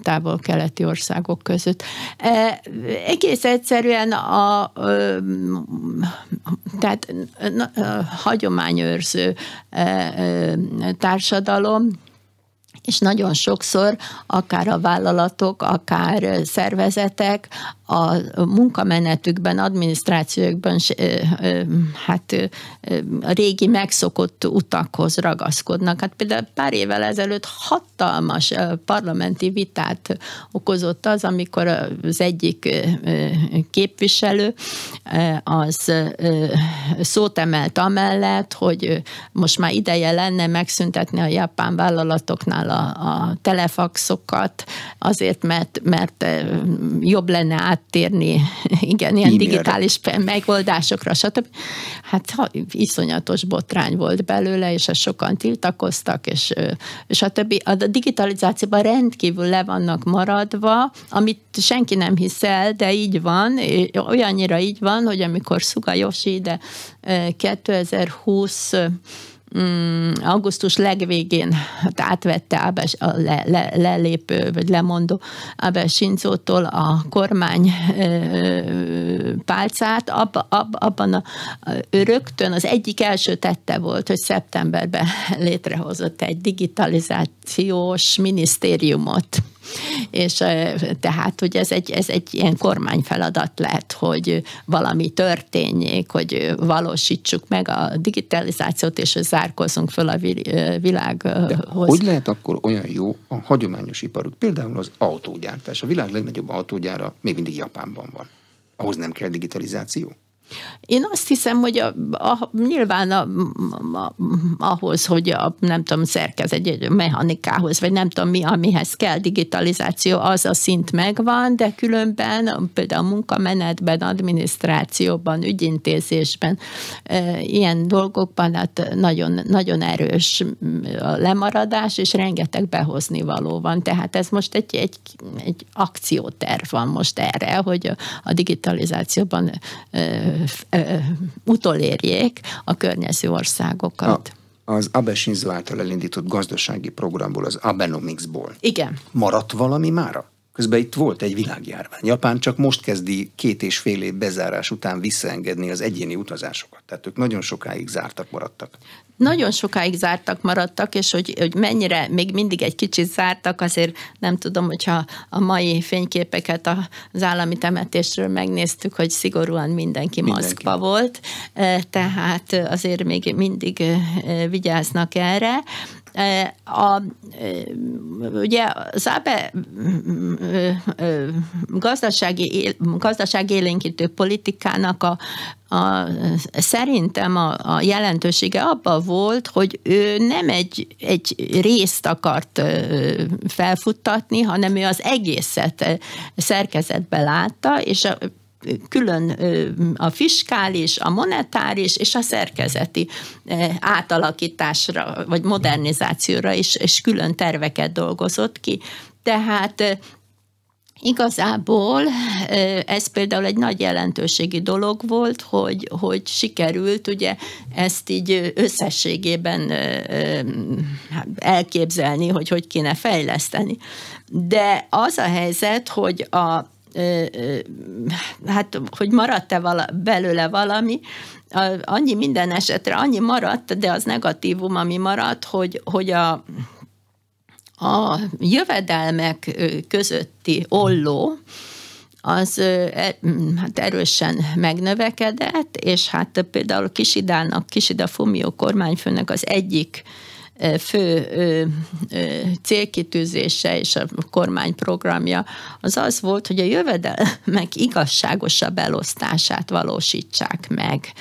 Speaker 2: távol-keleti országok között. E, egész egyszerűen a, ö, tehát na, hagyományőrző e, ö, társadalom, és nagyon sokszor akár a vállalatok, akár szervezetek a munkamenetükben, adminisztrációkban hát a régi megszokott utakhoz ragaszkodnak. Hát például pár évvel ezelőtt hatalmas parlamenti vitát okozott az, amikor az egyik képviselő az szót emelt amellett, hogy most már ideje lenne megszüntetni a japán vállalatoknál a, a telefaxokat, azért, mert, mert jobb lenne áttérni, *laughs* igen, ilyen digitális megoldásokra, stb. Hát ha, iszonyatos botrány volt belőle, és ezt sokan tiltakoztak, és stb. A digitalizációban rendkívül le vannak maradva, amit senki nem hisz el, de így van, olyannyira így van, hogy amikor Szuga Josi de 2020 Mm, augusztus legvégén hát átvette Ábes, a le, le, lelépő vagy lemondó Ábes Sincótól a kormány ö, pálcát, ab, ab, abban a, ő rögtön az egyik első tette volt, hogy szeptemberben létrehozott egy digitalizációs minisztériumot. És tehát, hogy ez egy, ez egy ilyen kormányfeladat lett, hogy valami történjék, hogy valósítsuk meg a digitalizációt, és zárkozunk föl a világhoz. De hogy lehet
Speaker 1: akkor olyan jó a hagyományos iparuk? Például az autógyártás. A világ legnagyobb autógyára még mindig Japánban van. Ahhoz nem kell digitalizáció?
Speaker 2: Én azt hiszem, hogy a, a, nyilván a, a, ahhoz, hogy a, nem tudom, szerkez egy, egy mechanikához, vagy nem tudom mi, amihez kell digitalizáció, az a szint megvan, de különben például a munkamenetben, adminisztrációban, ügyintézésben, e, ilyen dolgokban hát nagyon, nagyon erős a lemaradás, és rengeteg behozni való van. Tehát ez most egy, egy, egy akcióterv van most erre, hogy a, a digitalizációban e, utolérjék a környező országokat.
Speaker 1: A az Abe Shinzo által elindított gazdasági programból, az Abenomicsból. Igen. Maradt valami mára? Közben itt volt egy világjárvány. Japán csak most kezdi két és fél év bezárás után visszaengedni az egyéni utazásokat. Tehát ők nagyon sokáig zártak maradtak.
Speaker 2: Nagyon sokáig zártak maradtak, és hogy, hogy mennyire még mindig egy kicsit zártak, azért nem tudom, hogyha a mai fényképeket az állami temetésről megnéztük, hogy szigorúan mindenki, mindenki. maszkba volt, eh, tehát eh, azért még mindig eh, vigyáznak erre. Eh, a, eh, ugye az Ábe eh, gazdasági, élénkítő politikának a, a, szerintem a, a jelentősége abban volt, hogy ő nem egy, egy részt akart felfuttatni, hanem ő az egészet szerkezetbe látta, és a külön a fiskális, a monetáris és a szerkezeti átalakításra vagy modernizációra is, és külön terveket dolgozott ki. Tehát Igazából ez például egy nagy jelentőségi dolog volt, hogy, hogy sikerült ugye ezt így összességében hát elképzelni, hogy hogy kéne fejleszteni. De az a helyzet, hogy a hát, hogy maradt-e vala, belőle valami, annyi minden esetre, annyi maradt, de az negatívum, ami maradt, hogy, hogy a, a jövedelmek közötti olló, az e, hát erősen megnövekedett, és hát például Kisidának, Kisida Fumio kormányfőnek az egyik fő célkitűzése és a kormány programja az az volt, hogy a jövedelmek igazságosabb elosztását
Speaker 1: valósítsák meg.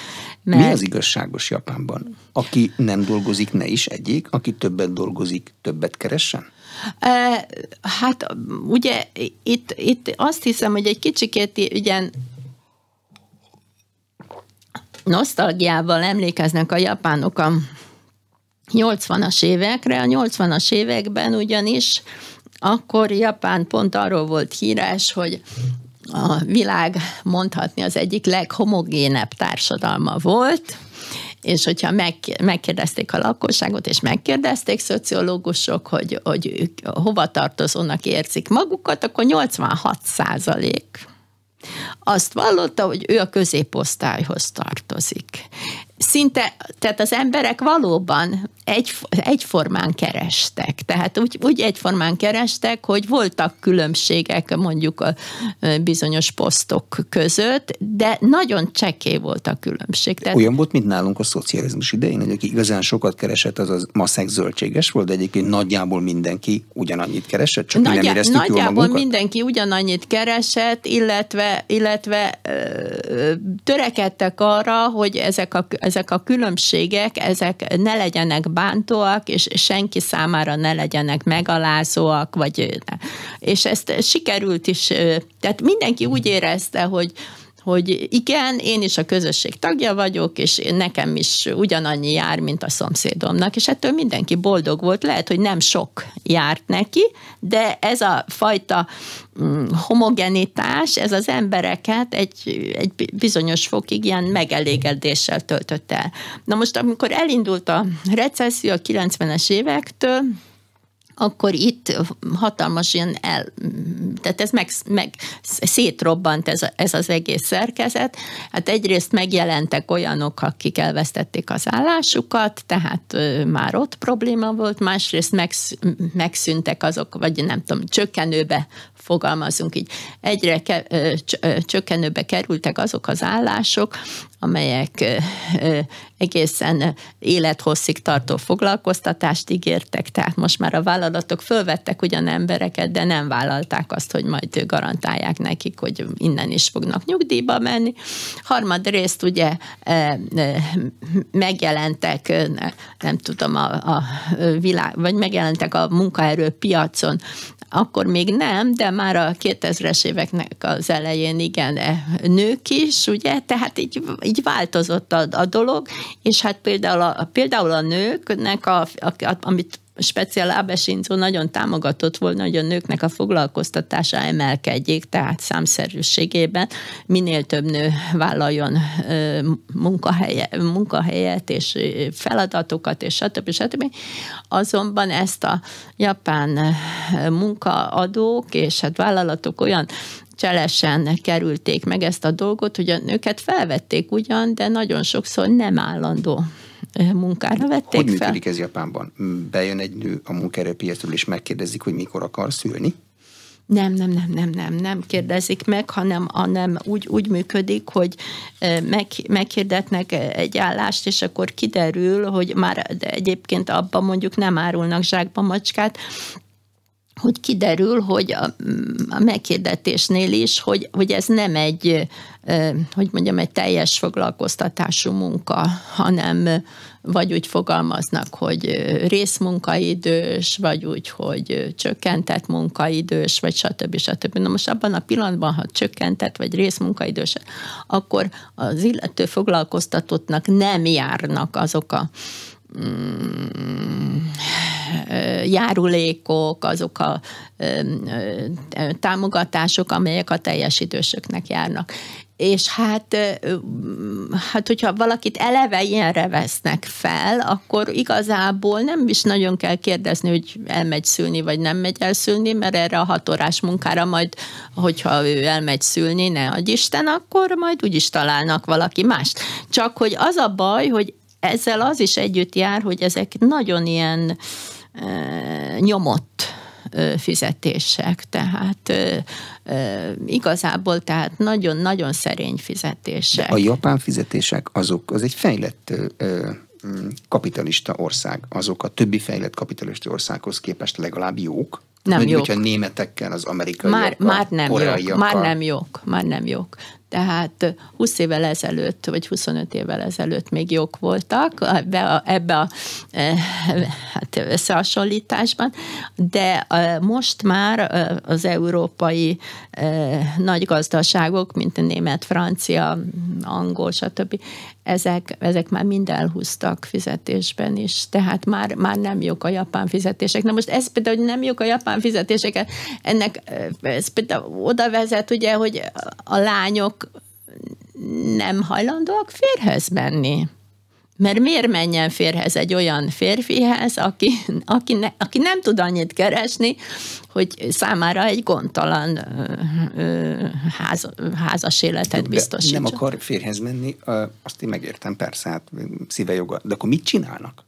Speaker 1: Mert... Mi az igazságos Japánban? Aki nem dolgozik, ne is egyik, aki többet dolgozik, többet keressen?
Speaker 2: Hát ugye itt, itt azt hiszem, hogy egy kicsikét ugyan nosztalgiával emlékeznek a japánok a 80-as évekre. A 80-as években ugyanis akkor Japán pont arról volt hírás, hogy a világ mondhatni az egyik leghomogénebb társadalma volt, és hogyha megkérdezték a lakosságot, és megkérdezték szociológusok, hogy, hogy ők hova tartozónak érzik magukat, akkor 86 százalék azt vallotta, hogy ő a középosztályhoz tartozik szinte, tehát az emberek valóban egy, egyformán kerestek. Tehát úgy, úgy egyformán kerestek, hogy voltak különbségek mondjuk a bizonyos posztok között, de nagyon csekély volt a különbség. Tehát... Olyan
Speaker 1: volt, mint nálunk a szocializmus idején, hogy aki igazán sokat keresett, az a maszek zöldséges volt, de egyébként nagyjából mindenki ugyanannyit keresett, csak Nagyjá, nem éreztük Nagyjából
Speaker 2: mindenki ugyanannyit keresett, illetve, illetve ö, törekedtek arra, hogy ezek a, ezek a különbségek, ezek ne legyenek bántóak, és senki számára ne legyenek megalázóak, vagy és ezt sikerült is, tehát mindenki úgy érezte, hogy hogy igen, én is a közösség tagja vagyok, és nekem is ugyanannyi jár, mint a szomszédomnak, és ettől mindenki boldog volt. Lehet, hogy nem sok járt neki, de ez a fajta mm, homogenitás, ez az embereket egy, egy bizonyos fokig ilyen megelégedéssel töltött el. Na most, amikor elindult a recesszió a 90-es évektől, akkor itt hatalmas ilyen el, tehát ez meg, meg szétrobbant ez, ez az egész szerkezet. Hát egyrészt megjelentek olyanok, akik elvesztették az állásukat, tehát már ott probléma volt, másrészt megszűntek azok, vagy nem tudom, csökkenőbe fogalmazunk így, egyre ke, csökkenőbe kerültek azok az állások, amelyek egészen élethosszig tartó foglalkoztatást ígértek, tehát most már a vállalatok fölvettek ugyan embereket, de nem vállalták azt, hogy majd garantálják nekik, hogy innen is fognak nyugdíjba menni. Harmadrészt ugye megjelentek, nem tudom, a, a világ, vagy megjelentek a munkaerőpiacon akkor még nem, de már a 2000-es éveknek az elején igen, e, nők is, ugye, tehát így, így változott a, a dolog, és hát például a, például a nőknek, a, a, a, amit speciál Ábesinzó nagyon támogatott volna, hogy a nőknek a foglalkoztatása emelkedjék, tehát számszerűségében minél több nő vállaljon munkahelye, munkahelyet és feladatokat, és stb. stb. Azonban ezt a japán munkaadók és hát vállalatok olyan cselesen kerülték meg ezt a dolgot, hogy a nőket felvették ugyan, de nagyon sokszor nem állandó munkára vették Hogy működik
Speaker 1: fel? ez Japánban? Bejön egy nő a munkaerőpiacról, és megkérdezik, hogy mikor akar szülni?
Speaker 2: Nem, nem, nem, nem, nem, nem kérdezik meg, hanem, hanem úgy, úgy működik, hogy e, meg, meghirdetnek egy állást, és akkor kiderül, hogy már egyébként abban mondjuk nem árulnak zsákba macskát, hogy kiderül, hogy a, a meghirdetésnél is, hogy, hogy ez nem egy, hogy mondjam, egy teljes foglalkoztatású munka, hanem vagy úgy fogalmaznak, hogy részmunkaidős, vagy úgy, hogy csökkentett munkaidős, vagy stb. stb. Na most abban a pillanatban, ha csökkentett vagy részmunkaidős, akkor az illető foglalkoztatottnak nem járnak azok a Mm, járulékok, azok a támogatások, amelyek a teljes idősöknek járnak. És hát, hát, hogyha valakit eleve ilyenre vesznek fel, akkor igazából nem is nagyon kell kérdezni, hogy elmegy szülni, vagy nem megy el szülni, mert erre a hatórás munkára majd, hogyha ő elmegy szülni, ne adj Isten, akkor majd úgyis találnak valaki mást. Csak hogy az a baj, hogy ezzel az is együtt jár, hogy ezek nagyon ilyen e, nyomott fizetések, tehát igazából tehát nagyon-nagyon szerény fizetések.
Speaker 1: De a japán fizetések azok, az egy fejlett kapitalista ország, azok a többi fejlett kapitalista országhoz képest legalább jók, nem jók. Hogyha németekkel, az amerikaiakkal, már, már nem jók, már nem
Speaker 2: jók, már nem jók. Tehát 20 évvel ezelőtt, vagy 25 évvel ezelőtt még jók voltak ebbe a, ebbe a e, hát összehasonlításban, de eh, most már eh, az európai e, nagy gazdaságok, mint a német, francia, angol, stb., ezek, ezek már mind elhúztak fizetésben is, tehát már, már nem jók a japán fizetések. Na most ez például, hogy nem jók a japán fizetések, ennek ez például oda vezet, ugye, hogy a lányok nem hajlandóak férhez menni. Mert miért menjen férhez egy olyan férfihez, aki, aki, ne, aki nem tud annyit keresni, hogy számára egy gondtalan ö, ö, ház, házas életet biztosítson. Nem akar
Speaker 1: férhez menni, azt én megértem, persze, hát szíve joga. De akkor mit csinálnak?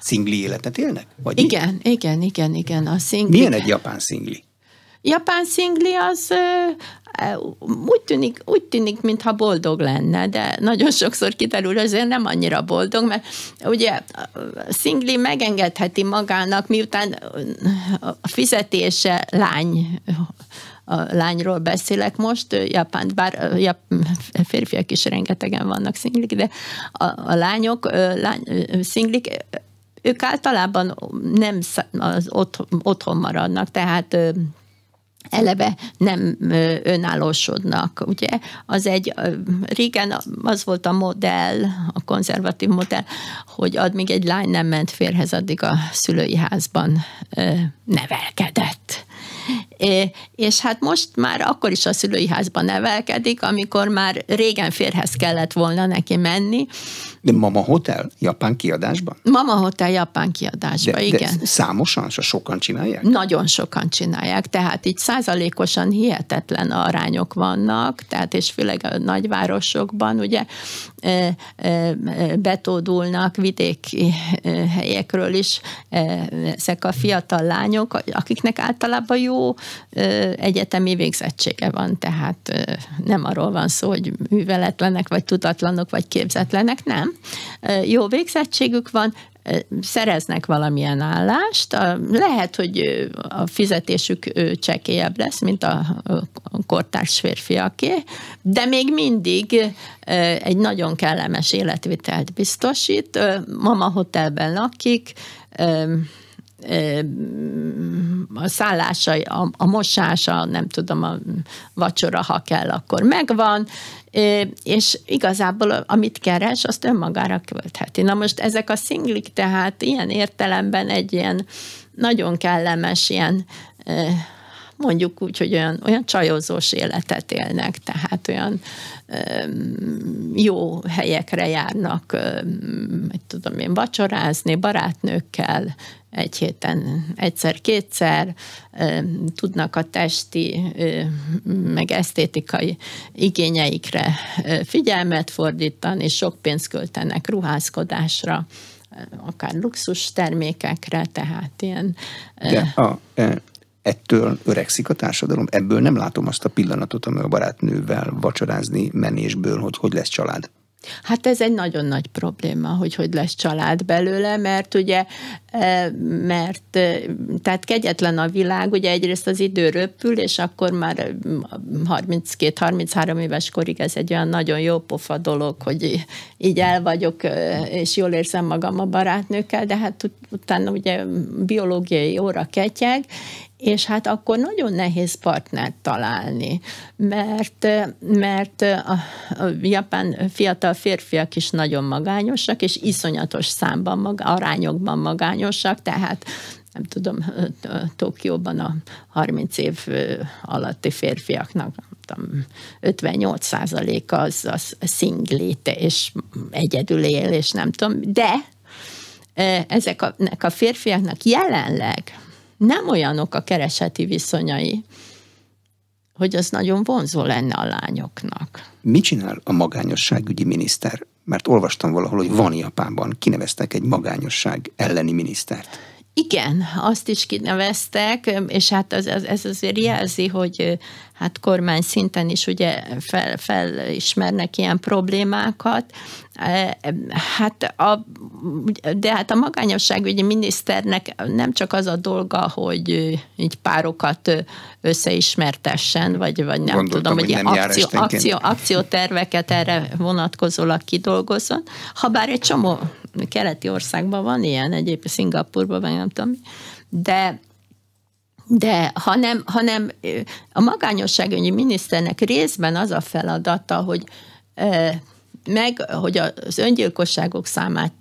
Speaker 1: Szingli életet élnek? Vagy igen,
Speaker 2: mi? igen, igen, igen. A szingli... Milyen egy
Speaker 1: japán szingli?
Speaker 2: japán szingli az úgy tűnik, úgy tűnik, mintha boldog lenne, de nagyon sokszor kiderül, azért nem annyira boldog, mert ugye szingli megengedheti magának, miután a fizetése lány a lányról beszélek most, Japán, bár jap, férfiak is rengetegen vannak szinglik, de a, a lányok, lány, szinglik, ők általában nem az otthon, otthon maradnak, tehát eleve nem önállósodnak. Ugye az egy, régen az volt a modell, a konzervatív modell, hogy ad még egy lány nem ment férhez, addig a szülői házban nevelkedett. és hát most már akkor is a szülői házban nevelkedik, amikor már régen férhez kellett volna neki menni,
Speaker 1: de Mama Hotel japán kiadásban?
Speaker 2: Mama Hotel japán kiadásban, de, igen. De számosan, so sokan csinálják? Nagyon sokan csinálják, tehát így százalékosan hihetetlen arányok vannak, tehát és főleg a nagyvárosokban ugye betódulnak vidéki helyekről is ezek a fiatal lányok, akiknek általában jó egyetemi végzettsége van, tehát nem arról van szó, hogy műveletlenek, vagy tudatlanok, vagy képzetlenek, nem, jó végzettségük van, szereznek valamilyen állást, lehet, hogy a fizetésük csekélyebb lesz, mint a kortárs férfiaké, de még mindig egy nagyon kellemes életvitelt biztosít. Mama hotelben lakik, a szállása, a, a mosása, nem tudom, a vacsora, ha kell, akkor megvan, és igazából amit keres, azt önmagára költheti. Na most ezek a szinglik tehát ilyen értelemben egy ilyen nagyon kellemes ilyen mondjuk úgy, hogy olyan, olyan csajozós életet élnek, tehát olyan öm, jó helyekre járnak, öm, tudom én, vacsorázni barátnőkkel, egy héten egyszer-kétszer, tudnak a testi, meg esztétikai igényeikre figyelmet fordítani, és sok pénzt költenek ruházkodásra, akár luxus termékekre, tehát ilyen...
Speaker 1: De a, e, ettől öregszik a társadalom? Ebből nem látom azt a pillanatot, ami a barátnővel vacsorázni menésből, hogy hogy lesz család.
Speaker 2: Hát ez egy nagyon nagy probléma, hogy hogy lesz család belőle, mert ugye, e, mert e, tehát kegyetlen a világ, ugye egyrészt az idő röpül, és akkor már 32-33 e, éves korig ez egy olyan nagyon jó pofa dolog, hogy így el vagyok, és jól érzem magam a barátnőkkel, de hát utána ugye biológiai óra ketyeg, és hát akkor nagyon nehéz partnert találni, mert, mert a japán fiatal férfiak is nagyon magányosak, és iszonyatos számban, mag, arányokban magányosak, tehát nem tudom, Tokióban a 30 év alatti férfiaknak 58 százalék az, az szinglét, és egyedül él, és nem tudom, de ezeknek a, a férfiaknak jelenleg nem olyanok a kereseti viszonyai, hogy az nagyon vonzó lenne a lányoknak.
Speaker 1: Mit csinál a magányosságügyi miniszter? Mert olvastam valahol, hogy van Japánban, kineveztek egy magányosság elleni minisztert.
Speaker 2: Igen, azt is kineveztek, és hát az, az, ez azért jelzi, hogy hát kormány szinten is ugye fel, felismernek ilyen problémákat. Hát a, de hát a magányosságügyi miniszternek nem csak az a dolga, hogy így párokat összeismertessen, vagy, vagy nem Gondoltam, tudom, hogy, hogy nem akció, akció, akcióterveket erre vonatkozólag kidolgozzon. Habár egy csomó keleti országban van ilyen, egyébként Szingapurban, meg nem tudom, de de hanem, hanem a magányosságügyi miniszternek részben az a feladata, hogy meg, hogy az öngyilkosságok számát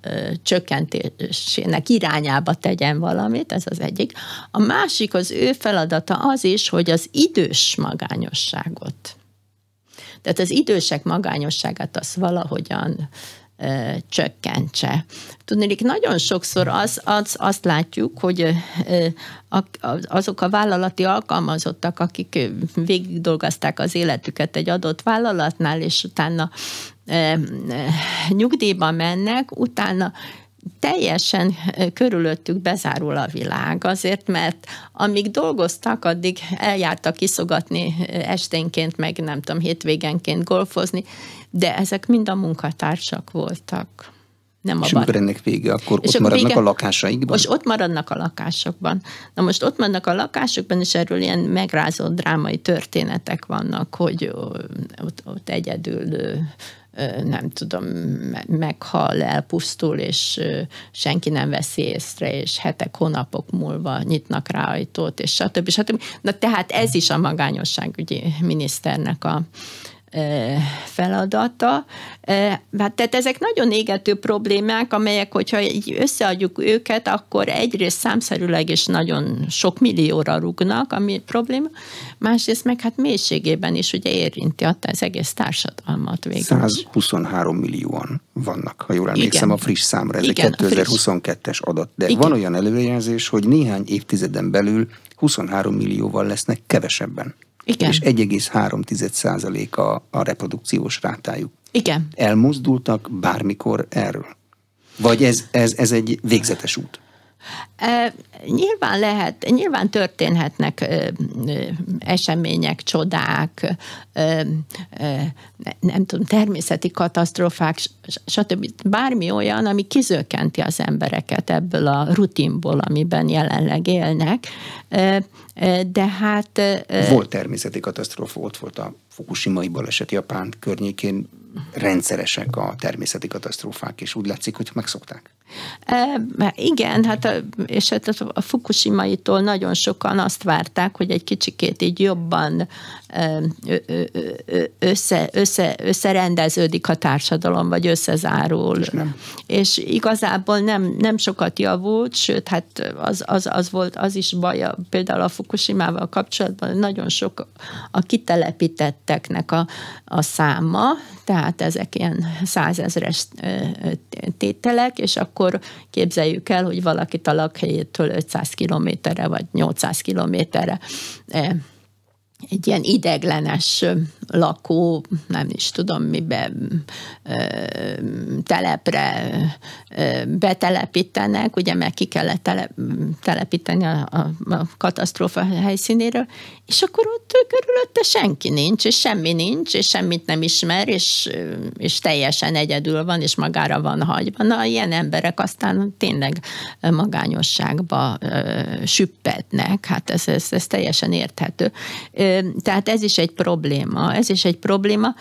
Speaker 2: ö, csökkentésének irányába tegyen valamit, ez az egyik. A másik, az ő feladata az is, hogy az idős magányosságot, tehát az idősek magányosságát azt valahogyan csökkentse. Tudnélik, nagyon sokszor az, az, azt látjuk, hogy azok a vállalati alkalmazottak, akik végig dolgozták az életüket egy adott vállalatnál, és utána nyugdíjba mennek, utána teljesen körülöttük bezárul a világ, azért mert amíg dolgoztak, addig eljártak iszogatni esténként, meg nem tudom, hétvégenként golfozni, de ezek mind a munkatársak voltak.
Speaker 1: Nem a és amikor ennek vége, akkor és ott maradnak vége, a lakásaikban? Most ott
Speaker 2: maradnak a lakásokban. Na most ott maradnak a lakásokban, és erről ilyen megrázó drámai történetek vannak, hogy ott, ott egyedül nem tudom, meghal, elpusztul, és senki nem veszi észre, és hetek, hónapok múlva nyitnak rá ajtót, és stb. stb. Na tehát ez is a magányosságügyi miniszternek a, feladata. Hát tehát ezek nagyon égető problémák, amelyek, hogyha így összeadjuk őket, akkor egyrészt számszerűleg is nagyon sok millióra rúgnak, ami probléma, másrészt meg hát mélységében is ugye érinti adta az egész társadalmat
Speaker 1: végül. 123 millióan vannak, ha jól emlékszem, Igen. a friss számra. Ez Igen, egy 2022-es adat. De Igen. van olyan előrejelzés, hogy néhány évtizeden belül 23 millióval lesznek kevesebben. Igen. És 1,3% a, a reprodukciós rátájuk. Igen. Elmozdultak bármikor erről? Vagy ez, ez, ez egy végzetes út?
Speaker 2: E, nyilván lehet, nyilván történhetnek e, e, események, csodák, e, nem tudom, természeti katasztrófák, stb. Bármi olyan, ami kizökkenti az embereket ebből a rutinból, amiben jelenleg élnek. De hát... Volt
Speaker 1: természeti katasztrófa, ott volt a fukushimai baleset Japán környékén, rendszeresek a természeti katasztrófák, és úgy látszik, hogy megszokták.
Speaker 2: E, igen, hát a, és hát a fukushima nagyon sokan azt várták, hogy egy kicsikét így jobban össze, össze, összerendeződik a társadalom, vagy összezárul. És, nem. és igazából nem, nem sokat javult, sőt, hát az, az, az volt, az is baj, például a Fukushima-val kapcsolatban nagyon sok a kitelepítetteknek a, a száma, tehát ezek ilyen százezres tételek, és akkor képzeljük el, hogy valakit a lakhelyétől 500 kilométerre, vagy 800 kilométerre egy ilyen ideglenes lakó, nem is tudom miben telepre betelepítenek, ugye meg ki kellett tele, telepíteni a, a, a katasztrófa helyszínéről, és akkor ott körülötte senki nincs, és semmi nincs, és semmit nem ismer, és, és teljesen egyedül van, és magára van hagyva. Na, ilyen emberek aztán tényleg magányosságba süppetnek, hát ez, ez, ez teljesen érthető. Ö, tehát ez is egy probléma, ez is egy probléma.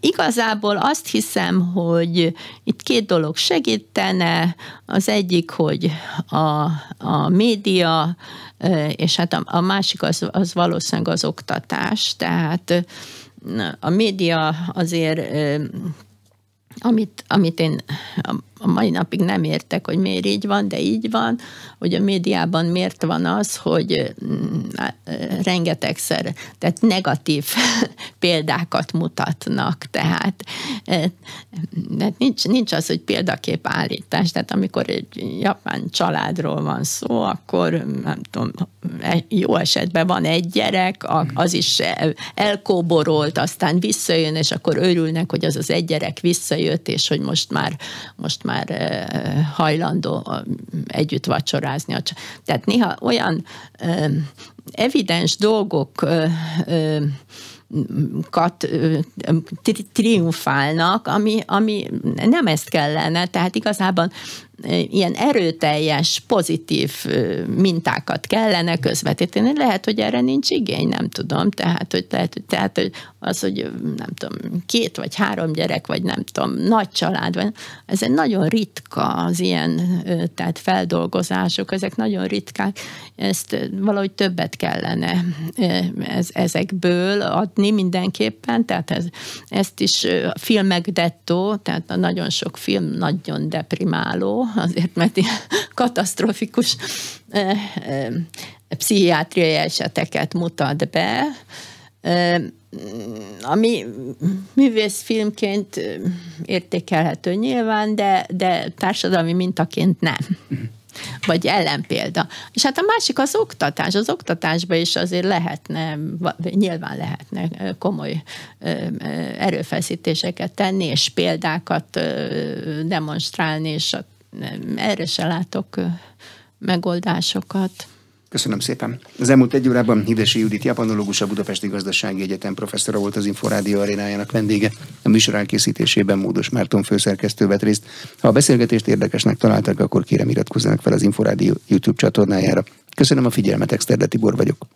Speaker 2: Igazából azt hiszem, hogy itt két dolog segítene. Az egyik, hogy a, a média, és hát a, a másik az, az valószínűleg az oktatás. Tehát a média azért amit, amit én a mai napig nem értek, hogy miért így van, de így van, hogy a médiában miért van az, hogy mm, rengetegszer, tehát negatív *laughs* példákat mutatnak, tehát de nincs, nincs az, hogy példakép állítás, tehát amikor egy japán családról van szó, akkor nem tudom, e, jó esetben van egy gyerek, az is elkóborolt, aztán visszajön, és akkor örülnek, hogy az az egy gyerek visszajött, és hogy most már, most már hajlandó együtt vacsorázni. Tehát néha olyan evidens dolgok kat triumfálnak, ami, ami nem ezt kellene, tehát igazából ilyen erőteljes, pozitív mintákat kellene közvetíteni. Lehet, hogy erre nincs igény, nem tudom. Tehát, hogy, lehet, hogy, tehát, hogy az, hogy nem tudom, két vagy három gyerek, vagy nem tudom, nagy család, vagy, ez egy nagyon ritka az ilyen tehát feldolgozások, ezek nagyon ritkák. Ezt valahogy többet kellene ez, ezekből adni mindenképpen, tehát ez, ezt is filmek dettó, tehát a nagyon sok film nagyon deprimáló, azért mert ilyen katasztrofikus eh, eh, pszichiátriai eseteket mutat be, eh, ami művészfilmként értékelhető nyilván, de, de társadalmi mintaként nem. Vagy ellenpélda. És hát a másik az oktatás. Az oktatásban is azért lehetne, nyilván lehetne komoly erőfeszítéseket tenni, és példákat demonstrálni, és a erre se látok megoldásokat.
Speaker 1: Köszönöm szépen. Az elmúlt egy órában Hidesi Judit, japanológus, a Budapesti Gazdasági Egyetem professzora volt az Inforádió arénájának vendége. A műsor elkészítésében Módos Márton főszerkesztő vett részt. Ha a beszélgetést érdekesnek találtak, akkor kérem iratkozzanak fel az Inforádió YouTube csatornájára. Köszönöm a figyelmet, Exterde Tibor vagyok.